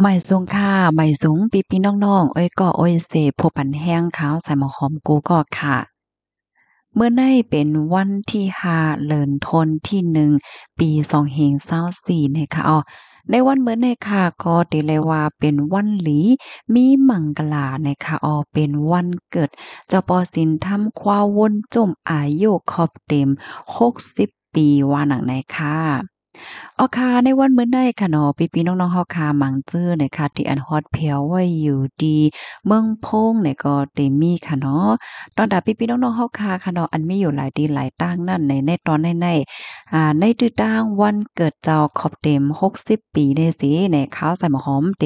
ไม่สงค่าไม่สูงปีปีน้องๆอ้อยก็อ้อยเสพบปันแห้งขาวใส่หมอหอมกูก็ค่ะ เมื่อได้เป็นวันที่หาเลินทนที่หนึ่งปีสองเฮงเศร้าสี่นะค่ะอ๋อในวันเมื่อในค่ะ ก็ตีเลยว่าเป็นวันหลี มีมังกลาในค่ะออเป็นวันเกิดเจ้าปอสินทำควาวนจมอายุครบเต็มหกสิบปีวัาหนังในค่ะอคา ในวันมื้อไนค่ะนอปีปีน้องๆเฮาคาหมังจื้อเนี่ยค่ะที่อันฮอตพผยวไว้อยู่ดี เมืองโพ้งเนี่ยก็เตมีค่ะเนาะตอนดาปีปีน้องๆเฮาคาค่ะนาอันมีอยู่หลายดีหลายตั้งนั่นในในตอนในในอ่าในตื้อตั้งวันเกิดเจ้าขอบเต็ม 60 ปีในสิในข้าวใส่หม่อหอมเต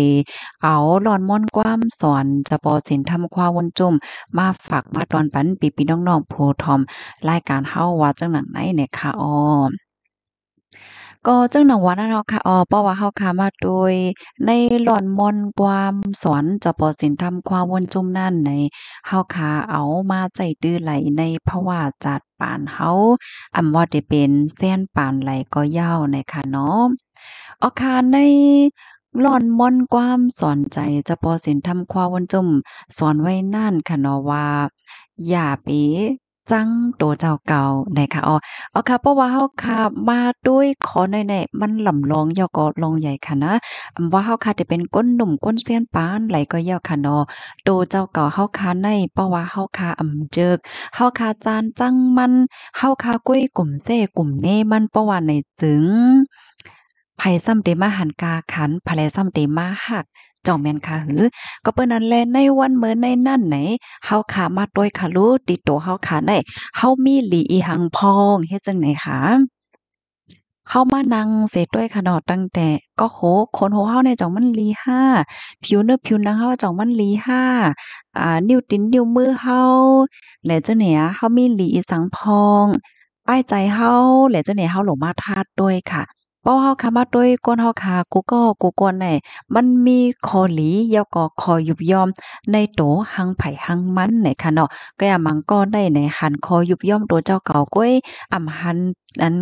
เอารลอนม่อนกว้ามสอนจะปอสินทำความวนจุ่มมาฝากมาตอนปันปีปีน้องๆโพทอมรายการเฮาว่าจังหนังไหนเนี่ยค่ะอ้อก็จังหนังวันนั้นเนาะค่ะอ๋อเพราะว่าเฮาค่ะมาโดย ในหล่อนมนความสอนจะปอสินทำความวนจุ่มนั่นในเฮาค่ะเอามาใจตื้อไหลในภาวะจัดปานเฮาอำว่าได้เป็นเส้นปานไหลก็ยาวในค่ะเนาะอ๋อค่ะในหล่อนมนความสอนใจจะปอสินทำความวนจุ่มสอนไว้นั่นค่ะเนาะว่า อย่าไปจังตัวเจ้าเก่านะคะอ๋ออ๋อค่ะเพราะว่าเฮาค่ะมาด้วยขอใน่นมันลำลองยอก็ลองใหญ่ค่ะนะว่าเฮาค่ะจะเป็นก้นหนุ่มก้นเสี้ยนปานไหลก็ยากค่ะเนาะัวเจ้าเก่าเฮาค่ะในเพราะว่าเฮาค่ะอำเจิกเฮาค่ะจานจังมันเฮาค่ะกุ้ยกลุ่มเซ่กลุ่มเน่มันเพราะว่าในจึง ไผซ้ำเตมาหันกาขันภายซ้ำเตมาหักจ่องแมนค่ะหือ ก็เปิ้นนั้นแลในวันเมื่อในนั่นไหนเฮาขามา้วยค่ะรู้ติดตัวเฮาขาได้เฮามีหลีอีหังพอง เฮ็ดจังไหนคะเข้ามานั่งเสร็จด้วยขนาดตั้งแต่ก็โหคนโหเข้าในจ่องมันลีห้าผิวเนื้อผิวหนังเข้าจ่องมันลีห้าอ่านิ้วตินนิ้วมือเข้าและเจ้าเนี่ยเข้ามีหลีสังพอง ป้ายใจเข้าและเจ้าเนี่ยเข้าหลงมาทาดด้วยค่ะป้อเฮาคามาด้วยก้นเฮาคากูก็กูกวนไหนมันมีคอหลีเยาก็คอยุบยอมในโตหังไผ่หังมันในค่ะเนาะก็อย่ามังก็ได้ในหันคอยุบยอมตัวเจ้าเก่าก้อยอํำหันอัน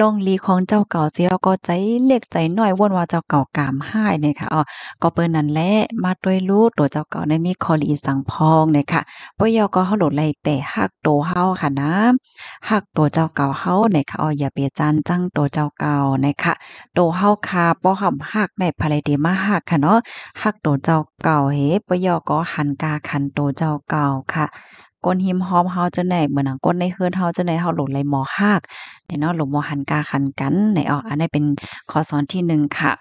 ลองลีของเจ้าเก่าเสียก็ใจเล็กใจน้อยว่นว่าเจ้าเก่ากามหาเนี่ยค่ะอ๋อก็เปิ้นนั่นแหละ มาด้วยลูกตัวเจ้าเก่าในมีคอลีสังพองเนี่ยค่ะป้อยอก็เฮาโหลดไล่แต่ฮักโตเฮาค่ะนะฮักโตเจ้าเก่าเฮาเนี่ยค่ะอ๋ออย่าเปจานจังโตเจ้าเก่านะคะโตเฮาคาป้อหำฮักในภายดีมาฮักค่ะเนาะฮักโตเจ้าเก่าเฮป้อยอก็หันกาคันโตเจ้าเก่าค่ะก้นหิมหอมเฮาจะไหนเหมือนหนังก้นในเฮือนเฮาจะไหนเฮาหลงไหลหมอฮากในเนาะหลงหมอหันกาคันกันในออออันนี้เป็นข้อสอนที่หนึ่งค่ะ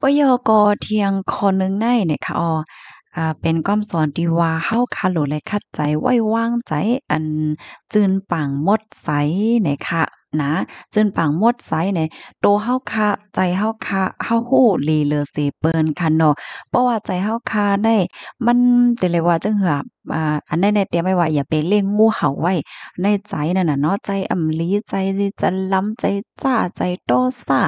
ปยกเทียงคอหนึ่งในเนี่ยค่ะอ๋อเป็นก้อมสอนดีว่าเฮาคาหลุไหลคัดใจไว้ว่างใจอันจืนปังมดใสเนี่ยค่ะ นะจนปังมดใสเนโตเฮาคาใจเฮาคาเฮาหู้ลีเลอเสเปิ้นคันเนาะเพราะว่าใจเฮาคาได้ มันแต่เลยว่าจังเหืออ่าอันในในเตียไม่ว่าอย่าไปเล่งงูเห่าไว้ ในใจนั่นน่ะเนาะใจอ่ำลีใจจะล้ำใจจ้า ใจโตซ่า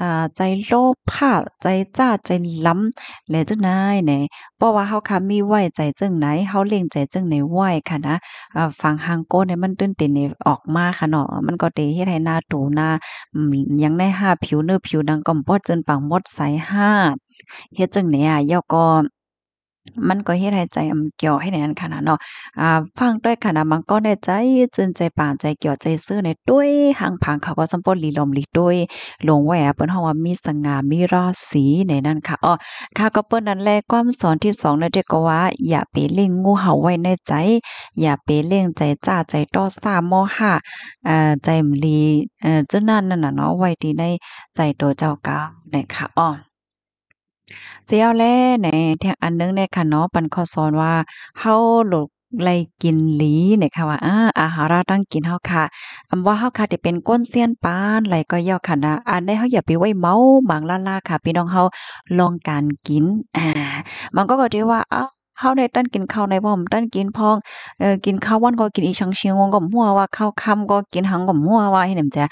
อ่า ใจโลภใจจ้า ใจล้ำและจังไหนเนี่ยเพราะว่าเฮาค่ะมีไหวใจจังไหนเฮาเล่งใจจังไหนไหวค่ะนะอ่าฟังหางโก้เนี่ยมันตื้นเตินเนี่ยออกมาค่ะเนาะมันก็เตเฮ็ดให้หน้าตูหน้าอืมยังได้ห้าผิวเนื้อผิวดังก่อมปอดจนปังมดใสห้าเฮ็ดจังไหนอ่ะย่อก็มันก็เฮ็ดให้ใจอำเกี่ยวให้ในนั้นค่ะนะเนาะ อ่า ฟังด้วยค่ะนะมันก็ได้ใจจืนใจป่านใจเกี่ยวใจซื่อในด้วยหางผางเขาก็สมปนลีลมลีด้วย ลงแหวเปิ้นเฮาว่ามีสง่ามีราศีในนั้นค่ะอ้อค่ะก็เปิ้นนั้นแลความสอนที่2นั่นเด้ก็ว่าอย่าไปเล่งงูเห่าไว้ในใจ อย่าไปเล่งใจจ้า ใจต่อซ่ามอห่าอ่า ใจมลีเอ่อเจ้านั่นนั่นน่ะเนาะไว้ที่ในใจตัวเจ้ากาในค่ะอ้อเสียเแลในทางอันนึงในค่ะเนาะปันข้อสอนว่าเฮาหลกไล่กินหลีเนี่ยค่ะว่าอ่าอาหาราตั้งกินเฮาค่ะอำว่าเฮาค่ะที่เป็นก้นเสี้ยนปานไหลก็ย่อค่ะนะ อันได้เฮาอย่าไปไว้เมาบางล่าๆค่ะพี่น้องเฮาลองการกิน อ่า มันก็ก็ได้ว่าอ้าข้าในตั้นกินข้าวในบ่มตั้นกินพองเออกินข้าววันก็กินอีชังเชียงงก็มั่วว่าข้าวคำำก็กินหังก็มั่วว่าให้หนงาจ้ะ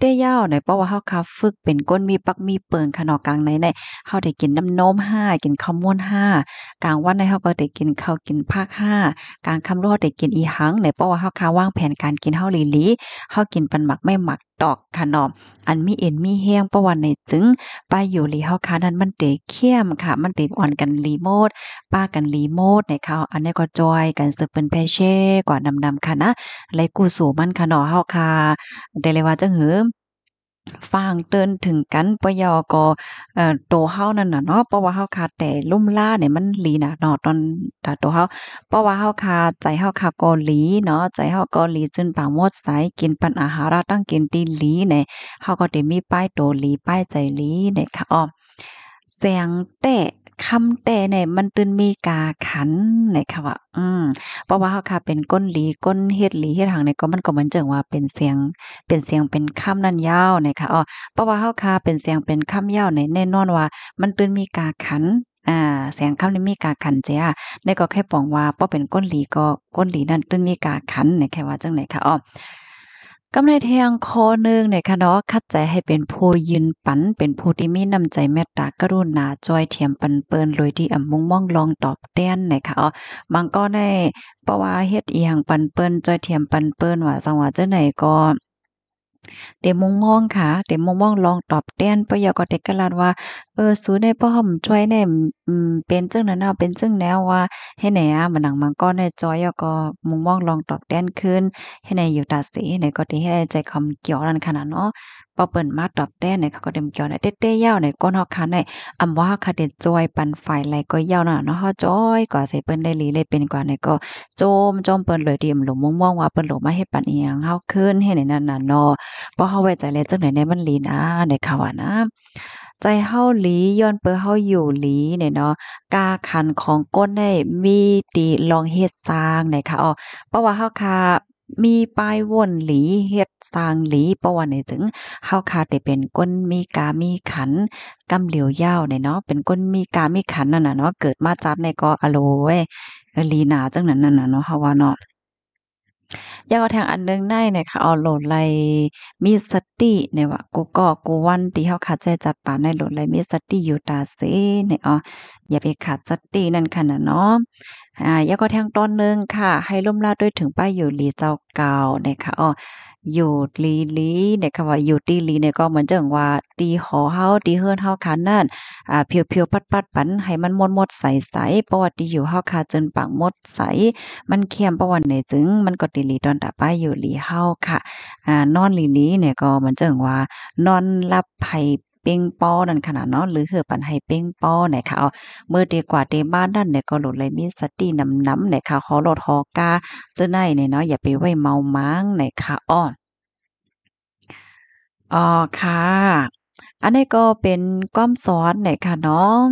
เต้ยาวในเพราะว่าข้าวคาะฝึกเป็นก้นมีปักมีเปิงขนอกลางในในข้าได้กินน้ำนมห้ากินข้าวม้วนห้ากลางวันในข้าก็ได้กินข้าวกินผักห้ากลางคำำรอดได้กินอีหังในเพราะว่าข้าคาะวางแผนการกินข้าวลีลีข้าวกินปันหมักไม่หมักดอกขานอมอันมีเอ็นมีแห้งประวันในจึงป้าอยู่ลีเฮาคานั้นมันเตะเข้มค่ะมันติดอ่อนกันรีโมดป้ากันรีโมดในเขาอันนี้ก็จอยกันสึกเป็นแพเช่ กว่าดำำค่ะนะไรกูสู่มันขานอเฮาค่ะดลยว่าจะงหือฟังเตือนถึงกันปยอก็เอ่อโตเฮานั่นน่ะเนาะเพราะว่าเฮาคาแต่ลุ่มล่าเนี่ยมันลีน่ะเนาะตอนตาโตเฮาเพราะว่าเฮาคาใจเฮาคาเกาหลีเนาะ ใจเฮากาหลีจนปางหมดสายกินปันอาหาราต้องกินตีหลีเนี่ย เฮาก็ได้มีป้ายโตหลีป้ายใจหลีเนี่ยค่ะอ้อเสียงแต่คำแต่เนี่ย มันตื่นมีกาขันนคคะว่า อืม เพราะว่าเขาค่ะเป็นก้นหลีก้นเฮ็ดหลีเฮ็ดหางเนี่ยก็มันก็เหมือนเจังว่าเป็นเสียงเป็นเสียงเป็นคานั้นยาวนคคะอ๋อ เพราะว่าเขาค่ะเป็นเสียงเป็นคายาวเนี่ยแน่นอนว่า มันตื่นมีกาขัน อ่า เสียงคานี้มีกาขันเจ้าในก็แค่ปองว่าราะเป็นก้นหลีก็ก้นหลีนั้นตื่นมีกาขันในแค่ว่าจังไหนค่ะอ๋อกำไรเทียงคอนึงเนี่ยค่ะเนาะคัดใจให้เป็นผู้ยืนปันเป็นผู้ที่มีน้ำใจเมตตากรุณาจอยเทียมปันเปิ้นลอยที่อำมุ่งมองลองตอบแต้นเนี่ยค่ะอ๋อบางก็ได้เพราะว่าเฮ็ดอีหยังปันเปิ้นจอยเทียมปันเปิ้นว่าสังหวะเจ้าไหนก็ เดมงมองค่ะ เดมงมองลองตอบแต้นปะยาก็เด็กกะลาดว่าเออสูในพ่อมช่วยในอืมเป็นจึงนั้นเอาเป็นจึงแนวว่าให้ไหนอ่ะมันหนังมังก็ในจอยก็มุงมองลองตอกแดนขึ้น ให้ไหนอยู่ตาสีไหนก็ที่ให้ใจคาเกี่ยวรันขนาดเนาะปอเปิ่นมาตอบแดนไหนเขาก็เดมเกี่ยวในเต้ๆยาวในก้นฮอกคันในอำว่าคาเดจอยปันไฟไหลก็ยาวน่ะเนาะฮอจอยกว่าใส่เปิ้นได้ลีเลยเป็นกว่าหนก็โจมจอมเปิ้นเลยด่มหลงม่วงว่าเปิ้นหลงมาเฮ็ดปันอีหยังเฮาขึ้นให้ไหนนั่นน่ะเนาะพอเฮาไว้ใจแล้วจังไหนในมันลีนะในข่าว่นะใจเฮาหลีย้อนเปื้อเฮาอยู่หลีเนี่ยเนาะกาขันของก้นได้มีตีลองเฮ็ดสร้างไหนค่ะอ๋อเพราะว่าเฮาค่ะมีป้ายวนหลีเฮ็ดสร้างหลีประวัาในถึงเฮาคาแต่เป็นก้นมีกา มีขันกาเหลียวยาวเนเนาะเป็นก้นมีกา มีขันนั่นน่ะเนาะเกิดมาจับในกออโลเวหลีหนาจังนั้นนนน่ะเนาะเฮาว่าเนาะยาก็ทางอันนึงได้เนี่ยค่ะเอาโหลดไลมีสติเนี่ยว่ากูก็กูวันที่เฮาขาดใจจัดป่าในโหลดไลมีสติ อยู่ตาเซเนี่ยอ๋ออย่าไปขาดสติ นั่นค่ะนะเนาะอ่ายาก็ทางตอนนึงค่ะ ให้ล่มลาด้วยถึงป้ายอยู่หลีเจ้าเก่าเนี่ยค่ะอ๋ออยู่ลีลีเนี่ยคำว่าอยู่ตีลีเนี่ยก็เหมือนจังว่าตีหอเฮาตีเฮือนเฮาคันนั่นอ่าเพียวเพียวปัดปัดปันให้มันมดมดใสใสประวัตีอยู่เฮาคาจนปากมดใส มันเข้มประวันไหนจึงมันก็ตีลีตอนต่อไปอยู่ลีเฮาค่ะอ่านอนลีลีเนี่ยก็เหมือนจังว่า นอนรับไผ่เป้งป้อนั่นขนาดเนาะหรือเหือปันให้เป้งป้อนะนค่ะเเมื่อเดีกว่าเดบ้านนั่นเนี่ยก็หลุดเลยมีสตินำน้ำนะนค่ะ ขอลดฮอกาจะาไหนเนี่ยเนาะอย่าไปไว้เมามัางนะค่ะอ้ออ๋อค่ะ อันนี้ก็เป็นก้อมซ้อนี่ยค่ะน้อง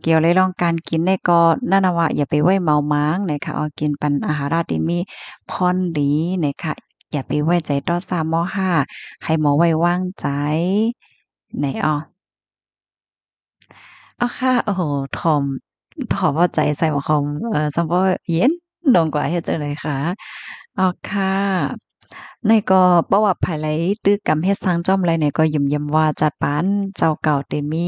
เกี่ยวเลยลองการกินเนี่ยก็นานาวะอย่าไปไว้เมามัางนยคะเอากินปันอาหารที่มีพรดีเนี่ยค่ะอย่าไปไว้ใจต่อสามมอห้าให้หมอไว้ว่างใจ ไหนอ๋ออ๋อค่ะ โอ้โหทอมถอว่าใจใส่หมอคอมเออซัมโบเย็นองกว่าเฮ็ดจังไดค่ะอ๋อค่ะในก็ประวัติภายไหลตื้อกำเฮ็ดสร้างจอมไรในก็ยิ้มยิ้มว่าจัดปานเจ้าเก่าเตมี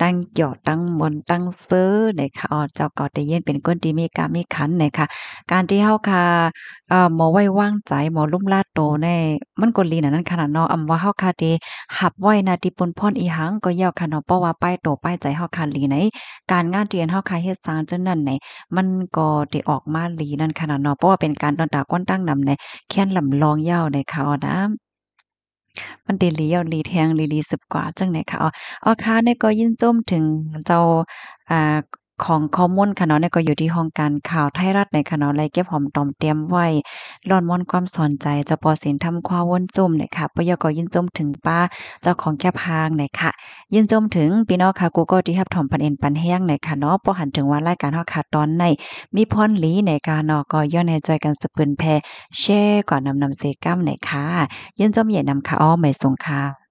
ตั้งเกี่ยวตั้งมนตั้งซื้อในค่ะอ๋อเจ้าเก่าเตเย็นเป็นก้นดีมีกามีขันในค่ะการที่เฮาค่ะเอ่อหมอไว้ว่างใจหมอลุ่มลาดโตในมันก็ลีน่นั้นขนาดเนาะอำว่าเฮาค่ะเตหับไว้นาติปนพรอีหังก็ยาวค่ะเนาะเพราะว่าป้ายโตป้ายใจเฮาค่ะลีในการงานเรียนเฮาค่ะเฮ็ดสร้างจนนั้นในมันก็ได้ออกมาลีนั่นขนาดเนาะเพราะว่าเป็นการตอนตาก้นตั้งนำใน แค้นลำลองยาวในเขานะมันดีลียอาลีแทงลีลีสืบกว่าจังไหนคะอ๋อค้าเนี่ยก็ยินจมถึงเจ้าอ่าของข้อมูลค่ะเนาะในก็อยู่ที่ห้องการข่าวไทยรัฐในคนาดไรเก็บหอมตอมเตรียมไว้ร่อนมอนความสนใจจะปอสินทำความวนจุ่มเนี่ยค่ะปยกอยินจุ่มถึงป้าเจ้าของแกบพางเนี่ยค่ะยินจุ่มถึงพี่น้องค่ะกูก็ที่ฮับถมปันเอ็นปันแห้งเนี่ยค่ะเนาะพอหันถึงว่ารายการเ่าขาดตอนใน มีพรลีในการนอก็ย่อในจอยกันสพืนแพเช่ก่อนนำนำเซกัมเนี่ยค่ะยินจุ่มใหญ่นำค่ะอ้อไม่ส่งค่ะ